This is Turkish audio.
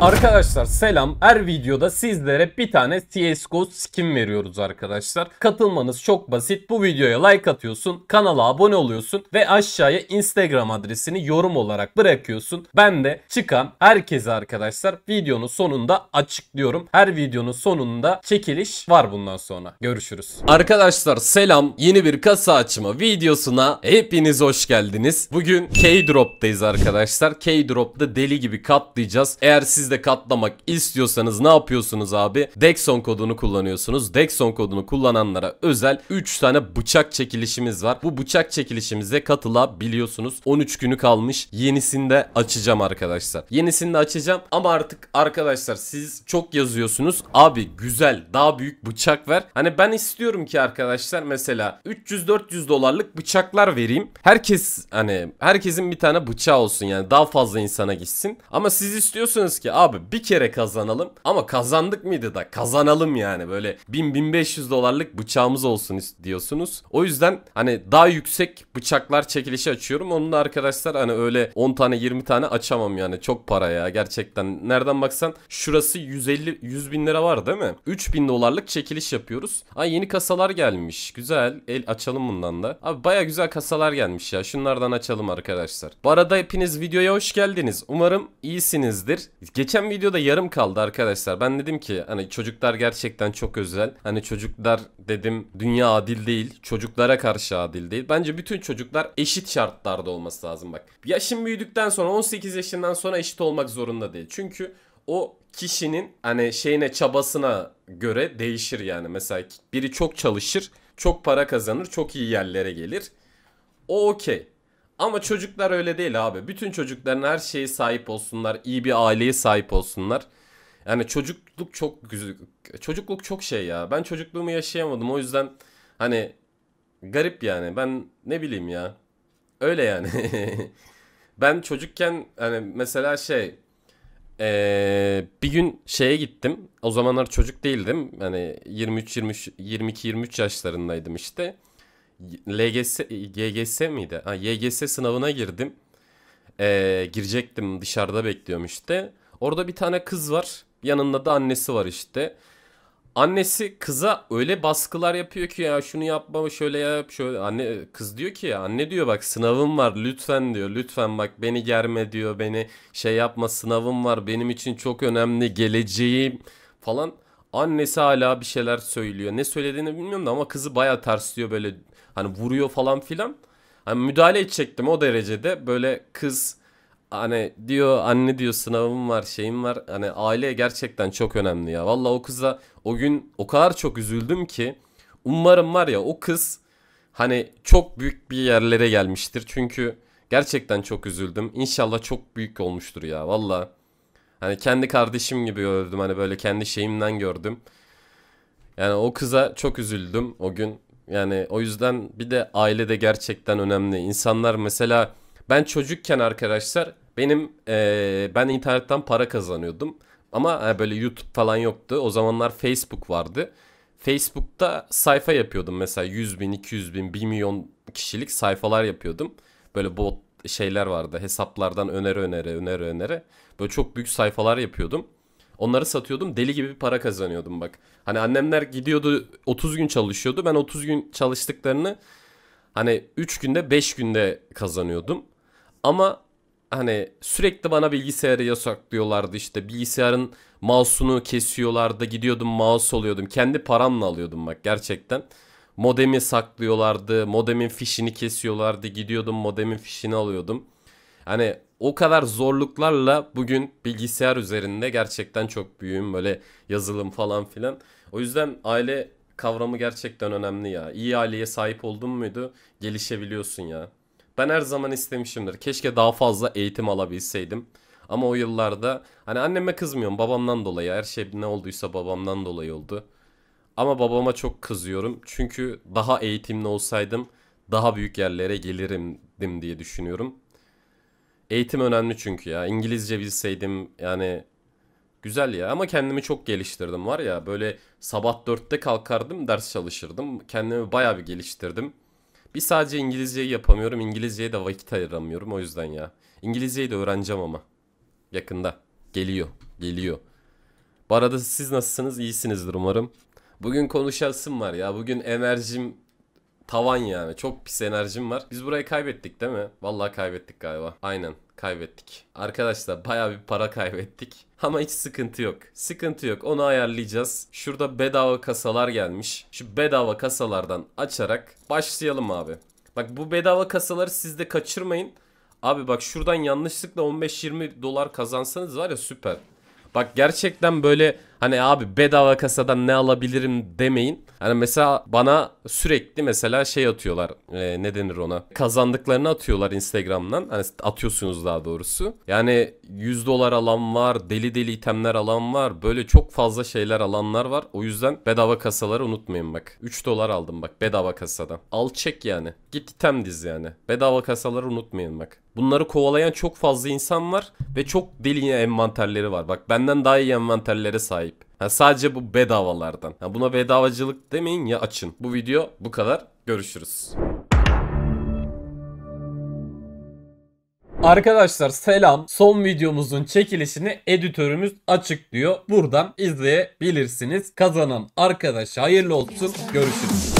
Arkadaşlar selam. Her videoda sizlere bir tane CSGO skin veriyoruz arkadaşlar. Katılmanız çok basit. Bu videoya like atıyorsun, kanala abone oluyorsun ve aşağıya Instagram adresini yorum olarak bırakıyorsun. Ben de çıkan herkese arkadaşlar videonun sonunda açıklıyorum. Her videonun sonunda çekiliş var bundan sonra. Görüşürüz. Arkadaşlar selam. Yeni bir kasa açma videosuna hepiniz hoş geldiniz. Bugün K-Drop'tayız arkadaşlar. K-Drop'ta deli gibi katlayacağız. Eğer siz siz de katlamak istiyorsanız ne yapıyorsunuz abi? Dexon kodunu kullanıyorsunuz. Dexon kodunu kullananlara özel 3 tane bıçak çekilişimiz var. Bu bıçak çekilişimize katılabiliyorsunuz. 13 günü kalmış. Yenisini de açacağım arkadaşlar. Yenisini de açacağım ama artık arkadaşlar siz çok yazıyorsunuz. Abi güzel daha büyük bıçak ver. Hani ben istiyorum ki arkadaşlar mesela 300-400 dolarlık bıçaklar vereyim. Herkes hani herkesin bir tane bıçağı olsun yani daha fazla insana gitsin. Ama siz istiyorsunuz ki abi bir kere kazanalım ama kazandık mıydı da kazanalım yani böyle 1000-1500 dolarlık bıçağımız olsun diyorsunuz. O yüzden hani daha yüksek bıçaklar çekilişi açıyorum. Onun da arkadaşlar hani öyle 10 tane 20 tane açamam yani çok para ya gerçekten. Nereden baksan şurası 150 100 bin lira var değil mi? 3000 dolarlık çekiliş yapıyoruz. Ay yeni kasalar gelmiş. Güzel. El açalım bundan da. Abi baya güzel kasalar gelmiş ya. Şunlardan açalım arkadaşlar. Bu arada hepiniz videoya hoş geldiniz. Umarım iyisinizdir. Geç Geçen videoda yarım kaldı arkadaşlar. Ben dedim ki hani çocuklar gerçekten çok özel. Hani çocuklar dedim dünya adil değil. Çocuklara karşı adil değil. Bence bütün çocuklar eşit şartlarda olması lazım bak. Yaşın büyüdükten sonra 18 yaşından sonra eşit olmak zorunda değil. Çünkü o kişinin hani şeyine çabasına göre değişir yani. Mesela biri çok çalışır, çok para kazanır, çok iyi yerlere gelir. O okey. Ama çocuklar öyle değil abi. Bütün çocukların her şeyi sahip olsunlar. iyi bir aileye sahip olsunlar. Yani çocukluk çok güzel. Çocukluk çok şey ya. Ben çocukluğumu yaşayamadım. O yüzden hani garip yani. Ben ne bileyim ya. Öyle yani. ben çocukken hani mesela şey ee, bir gün şeye gittim. O zamanlar çocuk değildim. Hani 23 23 22 23 yaşlarındaydım işte. LGS, YGS miydi? Ha, YGS sınavına girdim. Ee, girecektim dışarıda bekliyorum işte. Orada bir tane kız var. Yanında da annesi var işte. Annesi kıza öyle baskılar yapıyor ki ya şunu yapma şöyle yap şöyle. Anne kız diyor ki ya anne diyor bak sınavım var lütfen diyor. Lütfen bak beni germe diyor. Beni şey yapma sınavım var benim için çok önemli geleceğim falan. Annesi hala bir şeyler söylüyor. Ne söylediğini bilmiyorum da ama kızı baya tersliyor böyle Hani vuruyor falan filan. Hani müdahale edecektim o derecede. Böyle kız hani diyor anne diyor sınavım var şeyim var. Hani aile gerçekten çok önemli ya. Valla o kıza o gün o kadar çok üzüldüm ki. Umarım var ya o kız hani çok büyük bir yerlere gelmiştir. Çünkü gerçekten çok üzüldüm. İnşallah çok büyük olmuştur ya valla. Hani kendi kardeşim gibi gördüm. Hani böyle kendi şeyimden gördüm. Yani o kıza çok üzüldüm o gün. Yani o yüzden bir de aile de gerçekten önemli. İnsanlar mesela ben çocukken arkadaşlar benim e, ben internetten para kazanıyordum. Ama böyle YouTube falan yoktu. O zamanlar Facebook vardı. Facebook'ta sayfa yapıyordum mesela 100 bin, 200 bin, 1 milyon kişilik sayfalar yapıyordum. Böyle bot şeyler vardı hesaplardan öneri öneri öneri öneri. Böyle çok büyük sayfalar yapıyordum. Onları satıyordum deli gibi bir para kazanıyordum bak. Hani annemler gidiyordu 30 gün çalışıyordu. Ben 30 gün çalıştıklarını hani 3 günde 5 günde kazanıyordum. Ama hani sürekli bana bilgisayarı yasaklıyorlardı işte bilgisayarın mouse'unu kesiyorlardı gidiyordum mouse oluyordum kendi paramla alıyordum bak gerçekten modemi saklıyorlardı modemin fişini kesiyorlardı gidiyordum modemin fişini alıyordum hani o kadar zorluklarla bugün bilgisayar üzerinde gerçekten çok büyüğüm böyle yazılım falan filan. O yüzden aile kavramı gerçekten önemli ya. İyi aileye sahip oldun muydu gelişebiliyorsun ya. Ben her zaman istemişimdir. Keşke daha fazla eğitim alabilseydim. Ama o yıllarda hani anneme kızmıyorum babamdan dolayı. Her şey ne olduysa babamdan dolayı oldu. Ama babama çok kızıyorum. Çünkü daha eğitimli olsaydım daha büyük yerlere gelirdim diye düşünüyorum. Eğitim önemli çünkü ya. İngilizce bilseydim yani güzel ya ama kendimi çok geliştirdim var ya. Böyle sabah dörtte kalkardım ders çalışırdım. Kendimi baya bir geliştirdim. Bir sadece İngilizceyi yapamıyorum. İngilizceye de vakit ayıramıyorum o yüzden ya. İngilizceyi de öğreneceğim ama. Yakında. Geliyor. Geliyor. Bu arada siz nasılsınız? İyisinizdir umarım. Bugün konuşasım var ya. Bugün enerjim Tavan yani. Çok pis enerjim var. Biz burayı kaybettik değil mi? Vallahi kaybettik galiba. Aynen kaybettik. Arkadaşlar baya bir para kaybettik. Ama hiç sıkıntı yok. Sıkıntı yok. Onu ayarlayacağız. Şurada bedava kasalar gelmiş. Şu bedava kasalardan açarak başlayalım abi. Bak bu bedava kasaları siz de kaçırmayın. Abi bak şuradan yanlışlıkla 15-20 dolar kazansanız var ya süper. Bak gerçekten böyle Hani abi bedava kasadan ne alabilirim demeyin. Hani mesela bana sürekli mesela şey atıyorlar. E, ne denir ona? Kazandıklarını atıyorlar Instagram'dan. Hani atıyorsunuz daha doğrusu. Yani 100 dolar alan var. Deli deli itemler alan var. Böyle çok fazla şeyler alanlar var. O yüzden bedava kasaları unutmayın bak. 3 dolar aldım bak bedava kasadan. Al çek yani. Git item diz yani. Bedava kasaları unutmayın bak. Bunları kovalayan çok fazla insan var ve çok deli envanterleri var. Bak benden daha iyi envanterlere sahip sahip. Ha, sadece bu bedavalardan. Ha, buna bedavacılık demeyin ya açın. Bu video bu kadar. Görüşürüz. Arkadaşlar selam. Son videomuzun çekilişini editörümüz açıklıyor. Buradan izleyebilirsiniz. Kazanan arkadaş hayırlı olsun. Görüşürüz.